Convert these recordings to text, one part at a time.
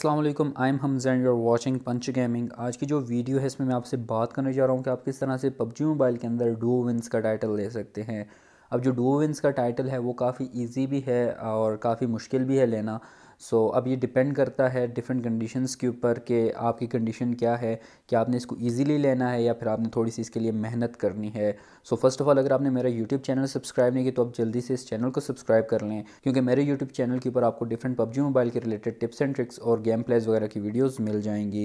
अस्सलाम वालेकुम I am Hamza and you are watching Punch Gaming आज की जो वीडियो है इसमें मैं आपसे बात करने जा रहा हूँ कि आप किस तरह से पबजी मोबाइल के अंदर डो विंस का टाइटल ले सकते हैं अब जो डो विंस का टाइटल है वो काफ़ी इजी भी है और काफ़ी मुश्किल भी है लेना सो so, अब ये डिपेंड करता है डिफरेंट कंडीशंस के ऊपर कि आपकी कंडीशन क्या है कि आपने इसको ईजिली लेना है या फिर आपने थोड़ी सी इसके लिए मेहनत करनी है सो फर्स्ट ऑफ़ ऑल अगर आपने मेरा यूट्यूब चैनल सब्सक्राइब नहीं किया तो आप जल्दी से इस चैनल को सब्सक्राइब कर लें क्योंकि मेरे यूट्यूब चैनल के ऊपर आपको डिफरेंट पबजी मोबाइल के रिलेटेड टिप्स एंड ट्रिक्स और गेम प्लेज वगैरह की वीडियोज़ मिल जाएंगी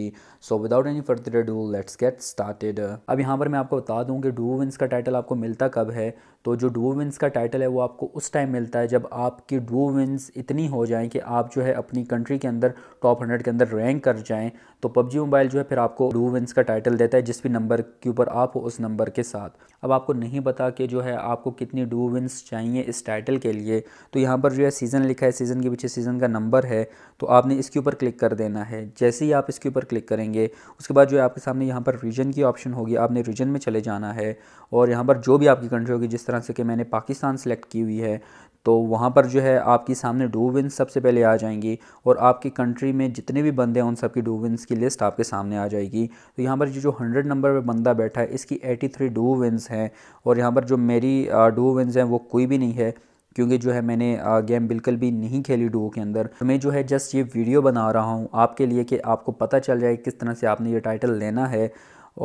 so without any further ado let's get started अब यहाँ पर मैं आपको बता दूँ कि डू विंस का टाइटल आपको मिलता कब है तो जो डू विंस का टाइटल है वो आपको उस टाइम मिलता है जब आपकी डू विंस इतनी हो जाए कि आप जो है अपनी कंट्री के अंदर टॉप हंड्रेड के अंदर रैंक कर जाएँ तो पबजी मोबाइल जो है फिर आपको डू विंस का टाइटल देता है जिस भी नंबर के ऊपर आप हो उस नंबर के साथ अब आपको नहीं पता कि जो है आपको कितनी डू विंस चाहिए इस टाइटल के लिए तो यहाँ पर जो है सीज़न लिखा है सीज़न के पीछे सीज़न का नंबर है तो आपने इसके ऊपर क्लिक कर देना है जैसे ही आप इसके ऊपर क्लिक करेंगे उसके बाद जो है आपके सामने यहाँ पर रीजन की ऑप्शन होगी आपने रीजन में चले जाना है और यहाँ पर जो भी आपकी कंट्री होगी जिस तरह से कि मैंने पाकिस्तान सेलेक्ट की हुई है तो वहाँ पर जो है आपकी सामने डू विन्स सबसे पहले आ जाएंगी और आपकी कंट्री में जितने भी बंदे हैं उन सबकी डू विन्स की लिस्ट आपके सामने आ जाएगी तो यहाँ पर जो हंड्रेड नंबर पर बंदा बैठा है इसकी एटी थ्री डू विन्स हैं और यहाँ पर जो मेरी डू विन्स हैं वो कोई भी नहीं है क्योंकि जो है मैंने गेम बिल्कुल भी नहीं खेली डुओ के अंदर तो मैं जो है जस्ट ये वीडियो बना रहा हूँ आपके लिए कि आपको पता चल जाए किस तरह से आपने ये टाइटल लेना है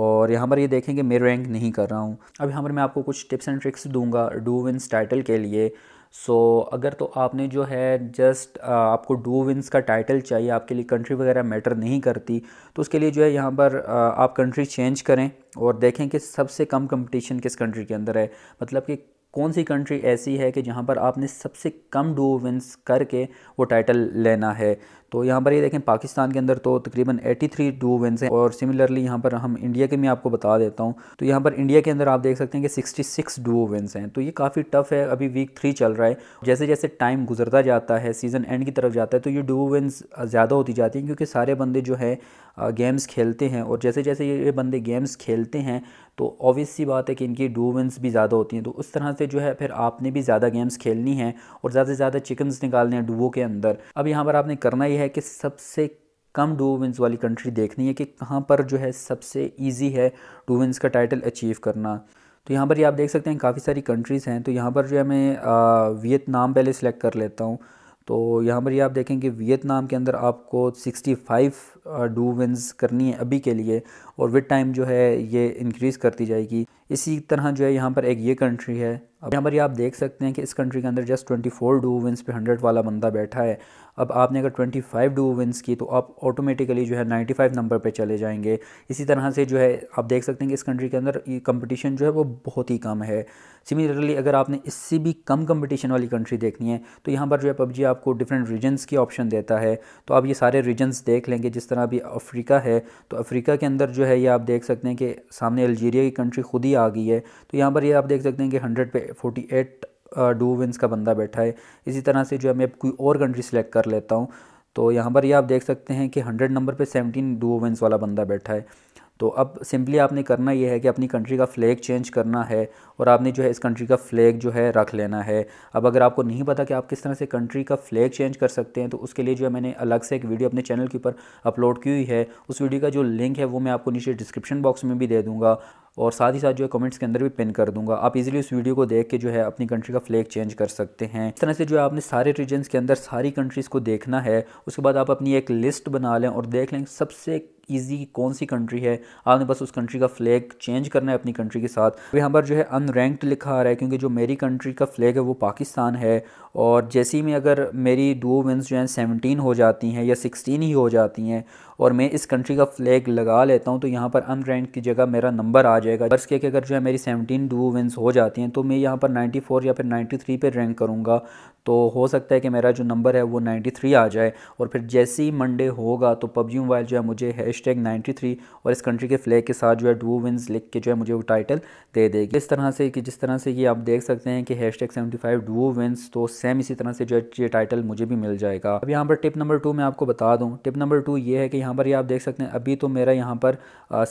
और यहाँ पर ये देखेंगे मैं रैंक नहीं कर रहा हूँ अब यहाँ पर मैं आपको कुछ टिप्स एंड ट्रिक्स दूंगा डू विंस टाइटल के लिए सो so, अगर तो आपने जो है जस्ट आपको डू विंस का टाइटल चाहिए आपके लिए कंट्री वगैरह मैटर नहीं करती तो उसके लिए जो है यहाँ पर आप कंट्री चेंज करें और देखें कि सबसे कम कंपटीशन किस कंट्री के अंदर है मतलब कि कौन सी कंट्री ऐसी है कि जहाँ पर आपने सबसे कम डू विंस करके वो टाइटल लेना है तो यहाँ पर ये यह देखें पाकिस्तान के अंदर तो तकरीबन 83 डू विंस हैं और सिमिलरली यहाँ पर हम इंडिया के मैं आपको बता देता हूँ तो यहाँ पर इंडिया के अंदर आप देख सकते हैं कि 66 डू विंस हैं तो ये काफ़ी टफ है अभी वीक थ्री चल रहा है जैसे जैसे टाइम गुजरता जाता है सीज़न एंड की तरफ जाता है तो ये डू विंस ज़्यादा होती जाती हैं क्योंकि सारे बंदे जो है गेम्स खेलते हैं और जैसे जैसे ये बंदे गेम्स खेलते हैं तो ऑब्वियस सी बात है कि इनकी डू विंस भी ज़्यादा होती हैं तो उस तरह से जो है फिर आपने भी ज़्यादा गेम्स खेलनी है और ज़्यादा से ज़्यादा चिकन्स निकालने हैं डूबो के अंदर अब यहाँ पर आपने करना ही है कि सबसे कम डू विंस वाली कंट्री देखनी है कि कहाँ पर जो है सबसे ईजी है डू विंस का टाइटल अचीव करना तो यहाँ पर ये आप देख सकते हैं काफ़ी सारी कंट्रीज़ हैं तो यहाँ पर जो है मैं वियतनाम पहले सेलेक्ट कर लेता हूँ तो यहाँ पर ये आप देखेंगे वियतनाम के अंदर आपको 65 डू विन्स करनी है अभी के लिए और विद टाइम जो है ये इंक्रीज़ करती जाएगी इसी तरह जो है यहाँ पर एक ये कंट्री है अब यहाँ पर ये आप देख सकते हैं कि इस कंट्री के अंदर just twenty four duo wins पे हंड्रेड वाला बंदा बैठा है अब आपने अगर ट्वेंटी फाइव डू विन्स की तो आप ऑटोमेटिकली जो है नाइन्टी फाइव नंबर पर चले जाएंगे इसी तरह से जो है आप देख सकते हैं कि इस कंट्री के अंदर कंपटीशन जो है वो बहुत ही कम है सिमिलरली अगर आपने इससे भी कम कंपटीशन वाली कंट्री देखनी है तो यहाँ पर जो है पबजी आपको डिफरेंट रीजन्स की ऑप्शन देता है तो आप ये सारे रीजन्स देख लेंगे जिस तरह तरह ये अफ्रीका है तो अफ्रीका के अंदर जो है ये आप देख सकते हैं कि सामने अल्जीरिया की कंट्री खुद ही आ गई है तो यहाँ पर ये आप देख सकते हैं कि हंड्रेड पे फोर्टी एट डू विंस का बंदा बैठा है इसी तरह से जो है मैं कोई और कंट्री सेलेक्ट कर लेता हूँ तो यहाँ पर ये आप देख सकते हैं कि हंड्रेड नंबर पर सेवनटीन डू विंस वाला बंदा बैठा है तो अब सिंपली आपने करना ये है कि अपनी कंट्री का फ्लैग चेंज करना है और आपने जो है इस कंट्री का फ्लैग जो है रख लेना है अब अगर आपको नहीं पता कि आप किस तरह से कंट्री का फ्लैग चेंज कर सकते हैं तो उसके लिए जो है मैंने अलग से एक वीडियो अपने चैनल के ऊपर अपलोड की हुई है उस वीडियो का जो लिंक है वो मैं आपको नीचे डिस्क्रिप्शन बॉक्स में भी दे दूँगा और साथ ही साथ जो है कमेंट्स के अंदर भी पिन कर दूंगा आप इजीली उस वीडियो को देख के जो है अपनी कंट्री का फ्लैग चेंज कर सकते हैं इस तरह से जो है आपने सारे रीजन्स के अंदर सारी कंट्रीज़ को देखना है उसके बाद आप अपनी एक लिस्ट बना लें और देख लें सबसे ईजी कौन सी कंट्री है आपने बस उस कंट्री का फ्लैग चेंज करना है अपनी कंट्री के साथ यहाँ पर जो है अनरैंक्ड लिखा आ रहा है क्योंकि जो मेरी कंट्री का फ्लैग है वो पाकिस्तान है और जैसे ही में अगर मेरी दो विंस जो हैं सेवनटीन हो जाती हैं या सिक्सटीन ही हो जाती हैं और मैं इस कंट्री का फ्लैग लगा लेता हूँ तो यहाँ पर अनरैंक की जगह मेरा नंबर आ जाएगा बस के अगर जो है मेरी सेवनटीन डू विंस हो जाती हैं तो मैं यहाँ पर नाइन्टी फोर या फिर नाइन्टी थ्री पर रैंक करूँगा तो हो सकता है कि मेरा जो नंबर है वो 93 आ जाए और फिर जैसे ही मंडे होगा तो पबजी मोबाइल जो है मुझे हैश टैग नाइन्टी और इस कंट्री के फ्लैग के साथ जो है डू विन्स लिख के जो है मुझे वो टाइटल दे देगी इस तरह से कि जिस तरह से ये आप देख सकते हैं कि hash tag seventy five duo तो सेम इसी तरह से जो है ये टाइटल मुझे भी मिल जाएगा अब यहाँ पर टिप नंबर टू मैं आपको बता दूँ टिप नंबर टू ये है कि यहाँ पर ये आप देख सकते हैं अभी तो मेरा यहाँ पर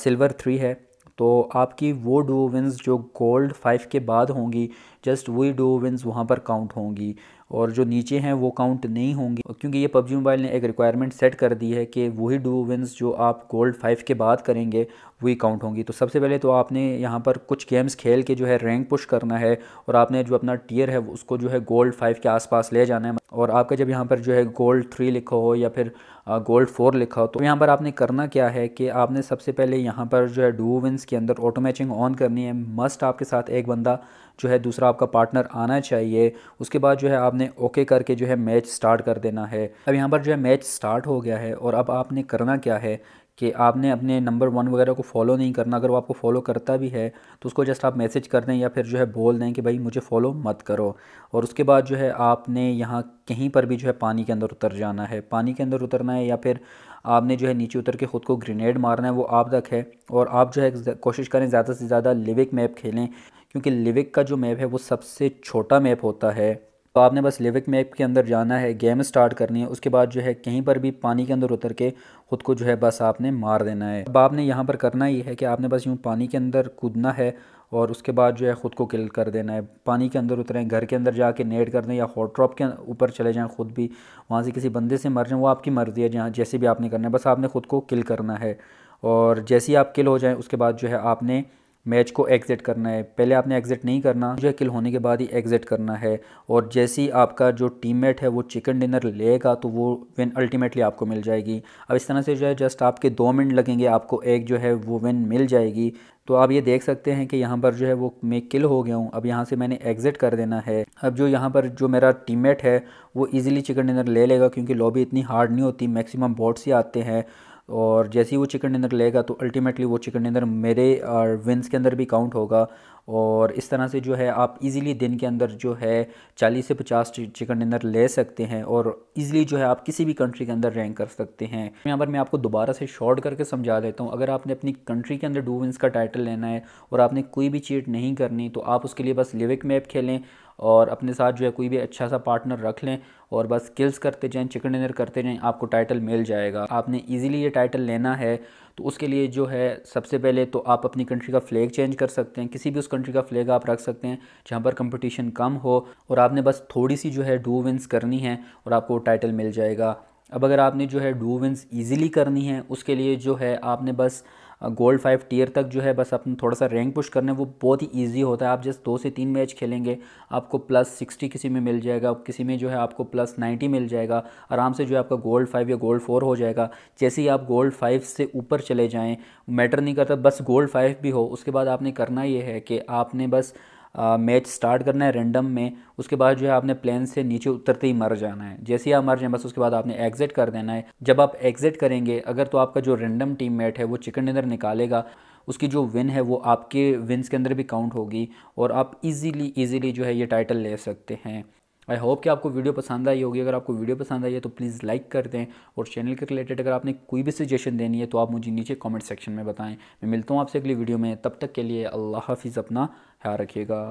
सिल्वर थ्री है तो आपकी वो डू विन्स जो गोल्ड फाइव के बाद होंगी जस्ट वही डू विन्स वहाँ पर काउंट होंगी और जो नीचे हैं वो काउंट नहीं होंगे क्योंकि ये पबजी मोबाइल ने एक रिक्वायरमेंट सेट कर दी है कि वही डू विन्स जो आप गोल्ड फाइव के बाद करेंगे वही काउंट होंगी तो सबसे पहले तो आपने यहाँ पर कुछ गेम्स खेल के जो है रैंक पुश करना है और आपने जो अपना टीयर है उसको जो है गोल्ड फाइव के आसपास ले जाना है और आपका जब यहाँ पर जो है गोल्ड थ्री लिखा हो या फिर गोल्ड फोर लिखा हो तो यहाँ पर आपने करना क्या है कि आपने सबसे पहले यहाँ पर जो है डू विन्स के अंदर ऑटो मैचिंग ऑन करनी है मस्ट आपके साथ एक बंदा जो है दूसरा आपका पार्टनर आना चाहिए उसके बाद जो है आपने ओके करके जो है मैच स्टार्ट कर देना है अब यहाँ पर जो है मैच स्टार्ट हो गया है और अब आपने करना क्या है कि आपने अपने नंबर वन वगैरह को फॉलो नहीं करना अगर वो आपको फॉलो करता भी है तो उसको जस्ट आप मैसेज कर दें या फिर जो है बोल दें कि भाई मुझे फॉलो मत करो और उसके बाद जो है आपने यहाँ कहीं पर भी जो है पानी के अंदर उतर जाना है पानी के अंदर उतरना है या फिर आपने जो है नीचे उतर के ख़ुद को ग्रेनेड मारना है वो आप तक है और आप जो है कोशिश करें ज़्यादा से ज़्यादा लिविक मैप खेलें क्योंकि लिविक का जो मैप है वो सबसे छोटा मैप होता है तो आपने बस लिविक मैप के अंदर जाना है गेम स्टार्ट करनी है उसके बाद जो है कहीं पर भी पानी के अंदर उतर के ख़ुद को जो है बस आपने मार देना है अब आपने यहाँ पर करना ही है कि आपने बस यूँ पानी के अंदर कूदना है और उसके बाद जो है ख़ुद को किल कर देना है पानी के अंदर उतरें घर के अंदर जाके नेट कर दें या हॉट ड्रॉप के ऊपर चले जाएँ ख़ुद भी वहाँ से किसी बंदे से मर जाएँ वो आपकी मर्ज़ी है जहाँ जैसे भी आपने करना है बस आपने ख़ुद को किल करना है और जैसे ही आप किल हो जाएँ उसके बाद जो है आपने मैच को एग्ज़िट करना है पहले आपने एग्ज़िट नहीं करना जो किल होने के बाद ही एग्ज़िट करना है और जैसे ही आपका जो टीममेट है वो चिकन डिनर लेगा तो वो विन अल्टीमेटली आपको मिल जाएगी अब इस तरह से जो है जस्ट आपके दो मिनट लगेंगे आपको एक जो है वो विन मिल जाएगी तो आप ये देख सकते हैं कि यहाँ पर जो है वो मैं किल हो गया हूँ अब यहाँ से मैंने एग्ज़िट कर देना है अब जो यहाँ पर जो मेरा टीममेट है वो इजीली चिकन डिनर ले लेगा क्योंकि लॉबी इतनी हार्ड नहीं होती मैक्सिमम बॉट्स ही आते हैं और जैसे ही वो चिकन डिनर लेगा तो अल्टीमेटली वो चिकन डिनर मेरे विंस के अंदर भी काउंट होगा और इस तरह से जो है आप इजीली दिन के अंदर जो है 40 से 50 चिकन डिनर ले सकते हैं और इजीली जो है आप किसी भी कंट्री के अंदर रैंक कर सकते हैं यहाँ पर मैं आपको दोबारा से शॉर्ट करके समझा देता हूँ अगर आपने अपनी कंट्री के अंदर डू विंस का टाइटल लेना है और आपने कोई भी चीट नहीं करनी तो आप उसके लिए बस लिविक मैप खेलें और अपने साथ जो है कोई भी अच्छा सा पार्टनर रख लें और बस स्किल्स करते जाएं चिकन डिनर करते जाएं आपको टाइटल मिल जाएगा आपने इजीली ये टाइटल लेना है तो उसके लिए जो है सबसे पहले तो आप अपनी कंट्री का फ्लैग चेंज कर सकते हैं किसी भी उस कंट्री का फ्लैग आप रख सकते हैं जहाँ पर कंपटीशन कम हो और आपने बस थोड़ी सी जो है डू विंस करनी है और आपको टाइटल मिल जाएगा अब अगर आपने जो है डू विंस ईजिली करनी है उसके लिए जो है आपने बस गोल्ड फाइव टीयर तक जो है बस अपन थोड़ा सा रैंक पुश करने वो बहुत ही ईजी होता है आप जस्ट दो से तीन मैच खेलेंगे आपको प्लस सिक्सटी किसी में मिल जाएगा किसी में जो है आपको प्लस नाइन्टी मिल जाएगा आराम से जो है आपका गोल्ड फाइव या गोल्ड फोर हो जाएगा जैसे ही आप गोल्ड फाइव से ऊपर चले जाएँ मैटर नहीं करता बस गोल्ड फाइव भी हो उसके बाद आपने करना ये है कि आपने बस मैच स्टार्ट करना है रेंडम में उसके बाद जो है आपने प्लेन से नीचे उतरते ही मर जाना है जैसे ही आप मर जाए बस उसके बाद आपने एग्जिट कर देना है जब आप एग्जिट करेंगे अगर तो आपका जो रेंडम टीम मेट है वो चिकन डिनर निकालेगा उसकी जो विन है वो आपके विन्स के अंदर भी काउंट होगी और आप इजीली इजीली जो है ये टाइटल ले सकते हैं आई होप कि आपको वीडियो पसंद आई होगी अगर आपको वीडियो पसंद आई है तो प्लीज़ लाइक कर दें और चैनल के रिलेटेड अगर आपने कोई भी सजेशन देनी है तो आप मुझे नीचे कॉमेंट सेक्शन में बताएँ मैं मिलता हूँ आपसे अगली वीडियो में तब तक के लिए अल्लाह हाफिज़ अपना ख्याल रखिएगा